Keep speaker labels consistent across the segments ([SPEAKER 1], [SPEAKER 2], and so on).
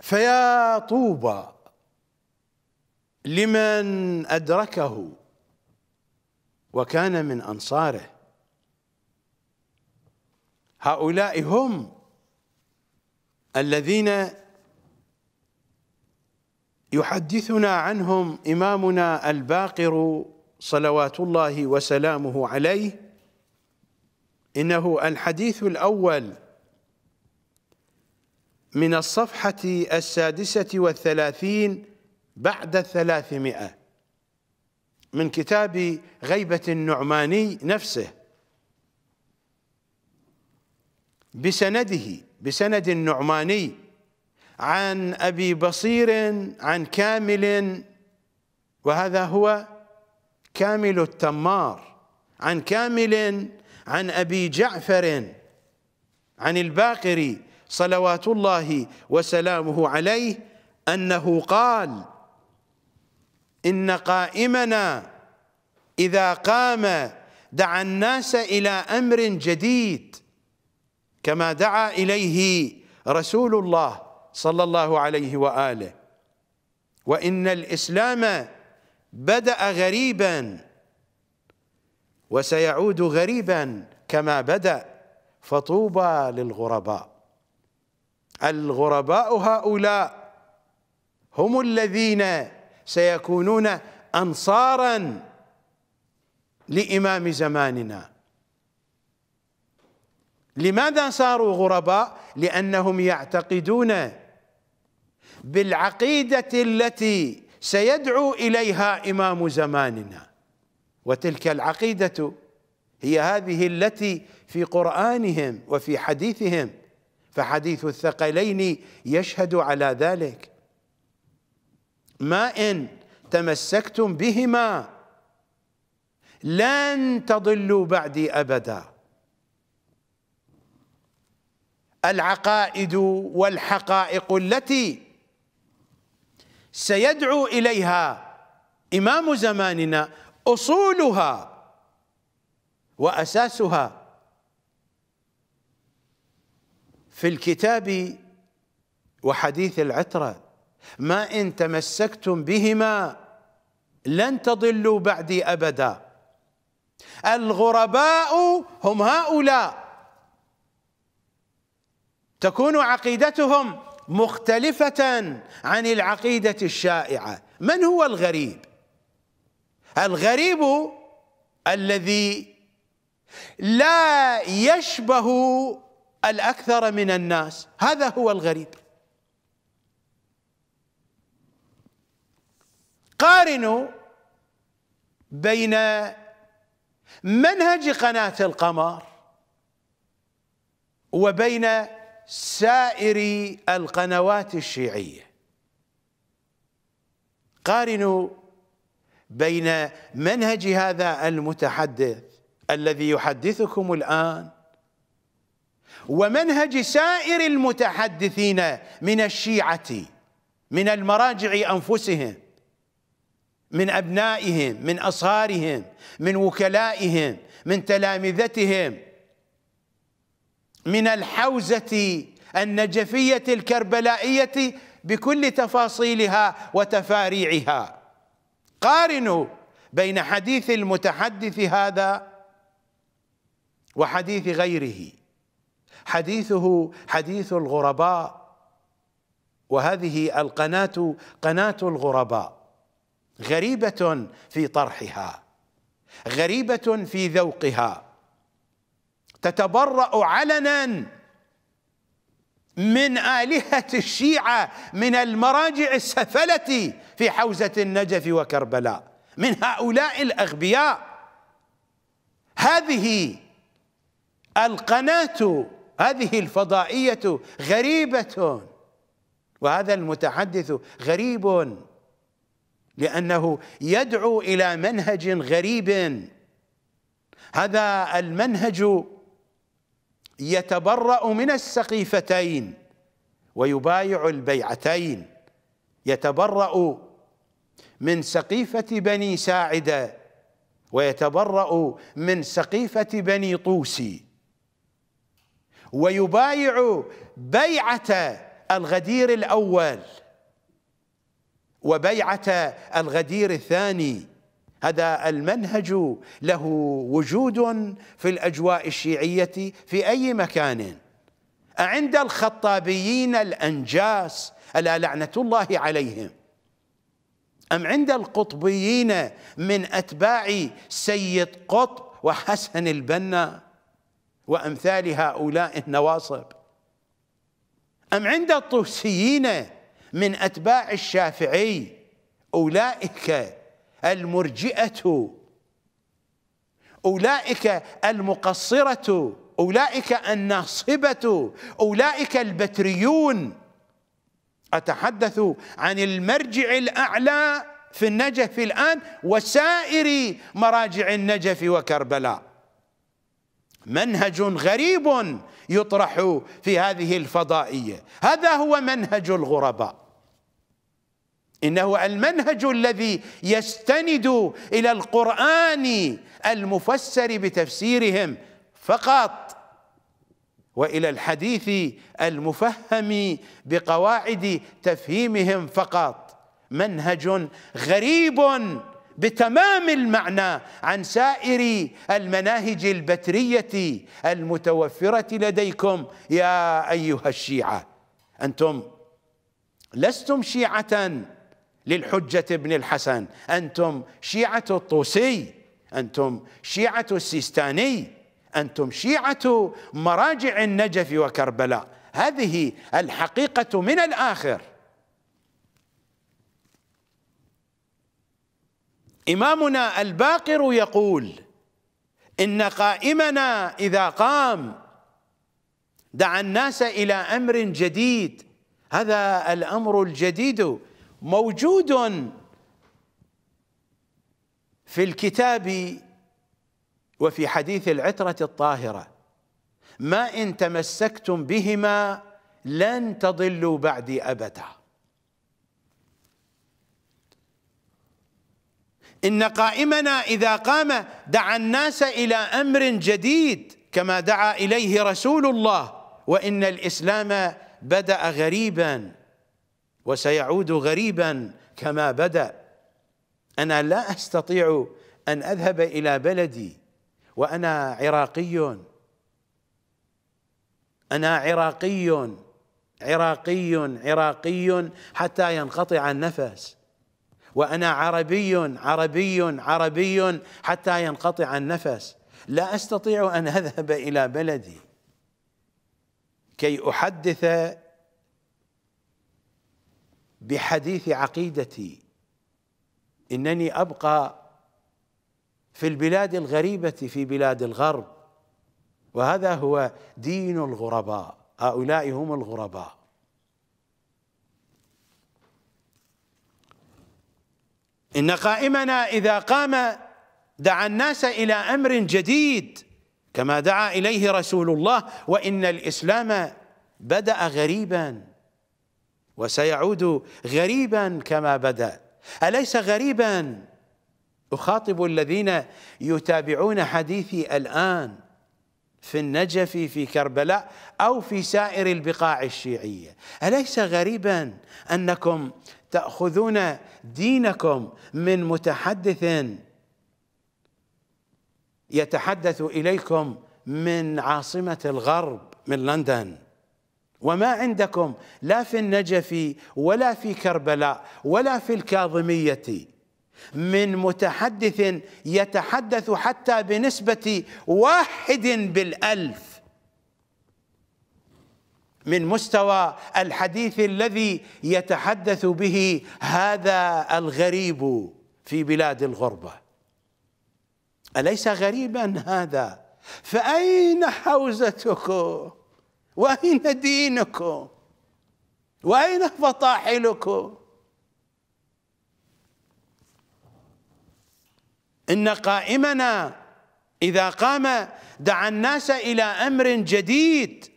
[SPEAKER 1] فيا طوبى لمن أدركه وكان من أنصاره هؤلاء هم الذين يحدثنا عنهم إمامنا الباقر صلوات الله وسلامه عليه إنه الحديث الأول من الصفحة السادسة والثلاثين بعد الثلاثمائة من كتاب غيبة النعماني نفسه بسنده بسند النعماني عن أبي بصير عن كامل وهذا هو كامل التمار عن كامل عن أبي جعفر عن الباقري صلوات الله وسلامه عليه أنه قال إن قائمنا إذا قام دعا الناس إلى أمر جديد كما دعا إليه رسول الله صلى الله عليه وآله وإن الإسلام بدأ غريبا وسيعود غريبا كما بدأ فطوبى للغرباء الغرباء هؤلاء هم الذين سيكونون أنصارا لإمام زماننا لماذا صاروا غرباء لأنهم يعتقدون بالعقيدة التي سيدعو إليها إمام زماننا وتلك العقيدة هي هذه التي في قرآنهم وفي حديثهم فحديث الثقلين يشهد على ذلك ما إن تمسكتم بهما لن تضلوا بعدي أبدا العقائد والحقائق التي سيدعو إليها إمام زماننا أصولها وأساسها في الكتاب وحديث العترة ما إن تمسكتم بهما لن تضلوا بعدي أبدا الغرباء هم هؤلاء تكون عقيدتهم مختلفة عن العقيدة الشائعة من هو الغريب؟ الغريب الذي لا يشبه الأكثر من الناس هذا هو الغريب قارنوا بين منهج قناة القمر وبين سائر القنوات الشيعية قارنوا بين منهج هذا المتحدث الذي يحدثكم الآن ومنهج سائر المتحدثين من الشيعة من المراجع أنفسهم من أبنائهم من أصهارهم من وكلائهم من تلامذتهم من الحوزة النجفية الكربلائية بكل تفاصيلها وتفاريعها قارنوا بين حديث المتحدث هذا وحديث غيره حديثه حديث الغرباء وهذه القناة قناة الغرباء غريبة في طرحها غريبة في ذوقها تتبرأ علنا من آلهة الشيعة من المراجع السفلة في حوزة النجف وكربلاء من هؤلاء الأغبياء هذه القناة هذه الفضائية غريبة وهذا المتحدث غريب لأنه يدعو إلى منهج غريب هذا المنهج يتبرأ من السقيفتين ويبايع البيعتين يتبرأ من سقيفة بني ساعدة ويتبرأ من سقيفة بني طوسي ويبايع بيعة الغدير الأول وبيعة الغدير الثاني هذا المنهج له وجود في الأجواء الشيعية في أي مكان عند الخطابيين الأنجاس ألا لعنة الله عليهم أم عند القطبيين من أتباع سيد قطب وحسن البنا وأمثال هؤلاء النواصب أم عند الطوسيين من أتباع الشافعي أولئك المرجئة أولئك المقصرة أولئك الناصبة أولئك البتريون أتحدث عن المرجع الأعلى في النجف الآن وسائر مراجع النجف وكربلاء منهج غريب يطرح في هذه الفضائيه هذا هو منهج الغرباء انه المنهج الذي يستند الى القران المفسر بتفسيرهم فقط والى الحديث المفهم بقواعد تفهيمهم فقط منهج غريب بتمام المعنى عن سائر المناهج البتريه المتوفره لديكم يا ايها الشيعه انتم لستم شيعه للحجه ابن الحسن انتم شيعه الطوسي انتم شيعه السيستاني انتم شيعه مراجع النجف وكربلاء هذه الحقيقه من الاخر إمامنا الباقر يقول إن قائمنا إذا قام دعا الناس إلى أمر جديد هذا الأمر الجديد موجود في الكتاب وفي حديث العترة الطاهرة ما إن تمسكتم بهما لن تضلوا بعدي أبداً إن قائمنا إذا قام دعا الناس إلى أمر جديد كما دعا إليه رسول الله وإن الإسلام بدأ غريبا وسيعود غريبا كما بدأ أنا لا أستطيع أن أذهب إلى بلدي وأنا عراقي أنا عراقي عراقي عراقي حتى ينقطع النفس وأنا عربي عربي عربي حتى ينقطع النفس لا أستطيع أن أذهب إلى بلدي كي أحدث بحديث عقيدتي إنني أبقى في البلاد الغريبة في بلاد الغرب وهذا هو دين الغرباء هؤلاء هم الغرباء إن قائمنا إذا قام دعا الناس إلى أمر جديد كما دعا إليه رسول الله وإن الإسلام بدأ غريبا وسيعود غريبا كما بدأ أليس غريبا أخاطب الذين يتابعون حديثي الآن في النجف في كربلاء أو في سائر البقاع الشيعية أليس غريبا أنكم تأخذون دينكم من متحدث يتحدث إليكم من عاصمة الغرب من لندن وما عندكم لا في النجف ولا في كربلاء ولا في الكاظمية من متحدث يتحدث حتى بنسبة واحد بالألف من مستوى الحديث الذي يتحدث به هذا الغريب في بلاد الغربه اليس غريبا هذا فاين حوزتكم واين دينكم واين فطاحلكم ان قائمنا اذا قام دعا الناس الى امر جديد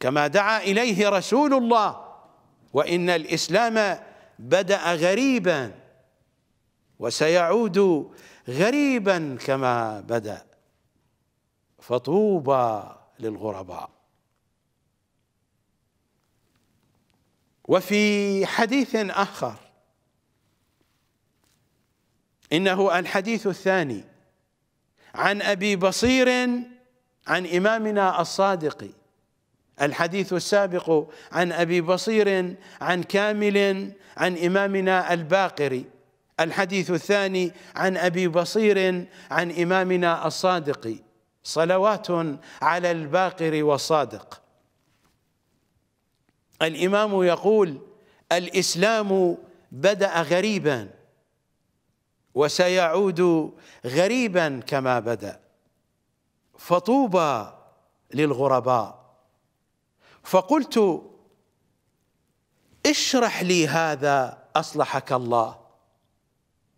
[SPEAKER 1] كما دعا إليه رسول الله وإن الإسلام بدأ غريبا وسيعود غريبا كما بدأ فطوبى للغرباء وفي حديث آخر إنه الحديث الثاني عن أبي بصير عن إمامنا الصادق الحديث السابق عن أبي بصير عن كامل عن إمامنا الباقري الحديث الثاني عن أبي بصير عن إمامنا الصادق صلوات على الباقر والصادق الإمام يقول الإسلام بدأ غريبا وسيعود غريبا كما بدأ فطوبى للغرباء فقلت اشرح لي هذا اصلحك الله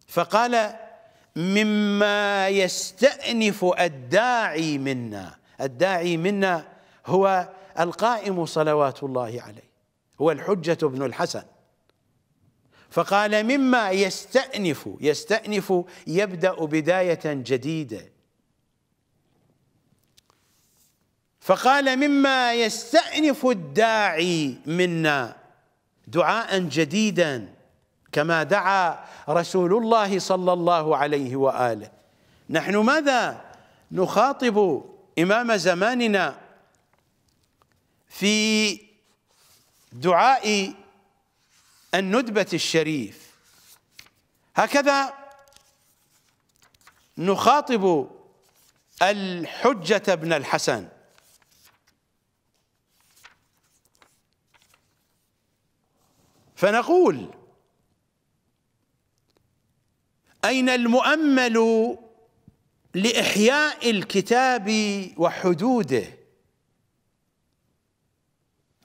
[SPEAKER 1] فقال مما يستانف الداعي منا الداعي منا هو القائم صلوات الله عليه هو الحجه بن الحسن فقال مما يستأنف يستأنف يبدأ بداية جديدة فقال مما يستأنف الداعي منا دعاء جديدا كما دعا رسول الله صلى الله عليه واله نحن ماذا نخاطب امام زماننا في دعاء الندبه الشريف هكذا نخاطب الحجه بن الحسن فنقول أين المؤمل لإحياء الكتاب وحدوده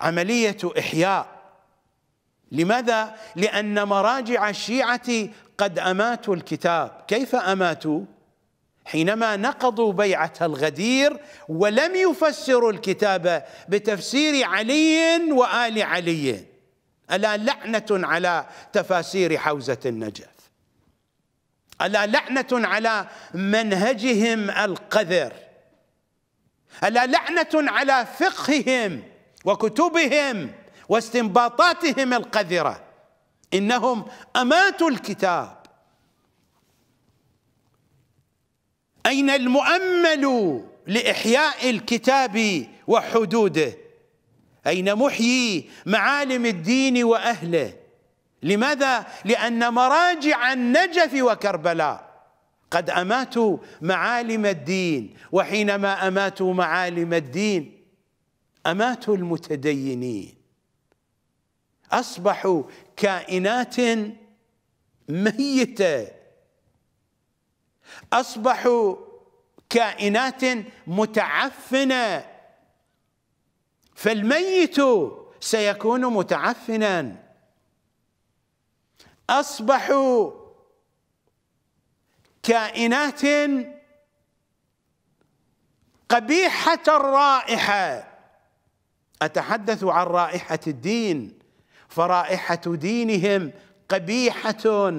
[SPEAKER 1] عملية إحياء لماذا؟ لأن مراجع الشيعة قد أماتوا الكتاب كيف أماتوا؟ حينما نقضوا بيعة الغدير ولم يفسروا الكتاب بتفسير علي وآل علي ألا لعنة على تفاسير حوزة النجف ألا لعنة على منهجهم القذر ألا لعنة على فقههم وكتبهم واستنباطاتهم القذرة إنهم أماتوا الكتاب أين المؤمل لإحياء الكتاب وحدوده أين محيي معالم الدين وأهله لماذا؟ لأن مراجع النجف وكربلاء قد أماتوا معالم الدين وحينما أماتوا معالم الدين أماتوا المتدينين أصبحوا كائنات ميتة أصبحوا كائنات متعفنه فالميت سيكون متعفنا اصبحوا كائنات قبيحه الرائحه اتحدث عن رائحه الدين فرائحه دينهم قبيحه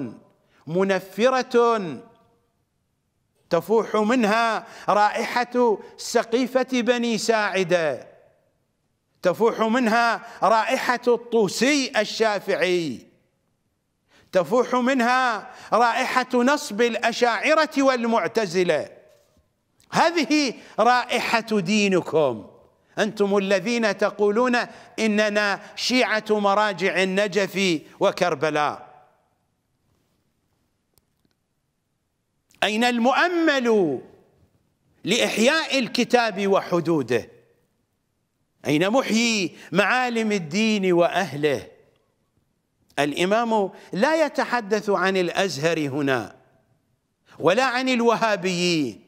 [SPEAKER 1] منفره تفوح منها رائحه سقيفه بني ساعده تفوح منها رائحة الطوسي الشافعي تفوح منها رائحة نصب الأشاعرة والمعتزلة هذه رائحة دينكم أنتم الذين تقولون إننا شيعة مراجع النجف وكربلاء أين المؤمل لإحياء الكتاب وحدوده أين محيي معالم الدين وأهله الإمام لا يتحدث عن الأزهر هنا ولا عن الوهابيين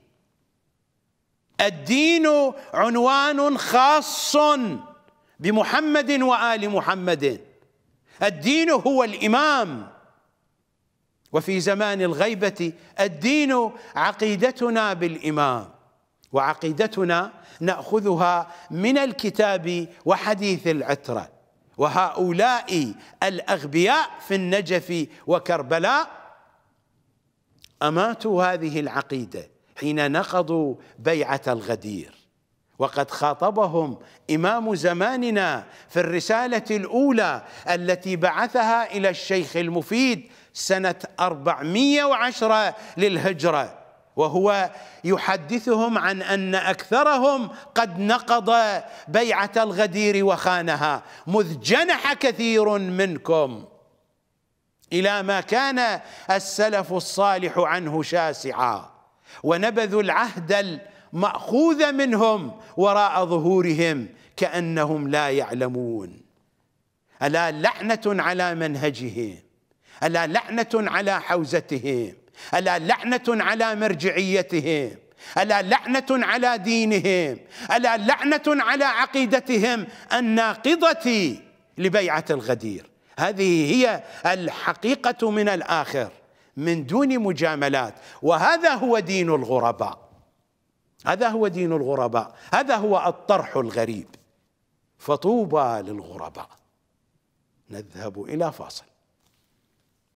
[SPEAKER 1] الدين عنوان خاص بمحمد وآل محمد الدين هو الإمام وفي زمان الغيبة الدين عقيدتنا بالإمام وعقيدتنا ناخذها من الكتاب وحديث العتره وهؤلاء الاغبياء في النجف وكربلاء اماتوا هذه العقيده حين نقضوا بيعه الغدير وقد خاطبهم امام زماننا في الرساله الاولى التي بعثها الى الشيخ المفيد سنه 410 للهجره وهو يحدثهم عن ان اكثرهم قد نقض بيعه الغدير وخانها مذ جنح كثير منكم الى ما كان السلف الصالح عنه شاسعا ونبذوا العهد الماخوذ منهم وراء ظهورهم كانهم لا يعلمون الا لعنه على منهجهم الا لعنه على حوزتهم ألا لعنة على مرجعيتهم ألا لعنة على دينهم ألا لعنة على عقيدتهم الناقضة لبيعة الغدير هذه هي الحقيقة من الآخر من دون مجاملات وهذا هو دين الغرباء هذا هو دين الغرباء هذا هو الطرح الغريب فطوبى للغرباء نذهب إلى فاصل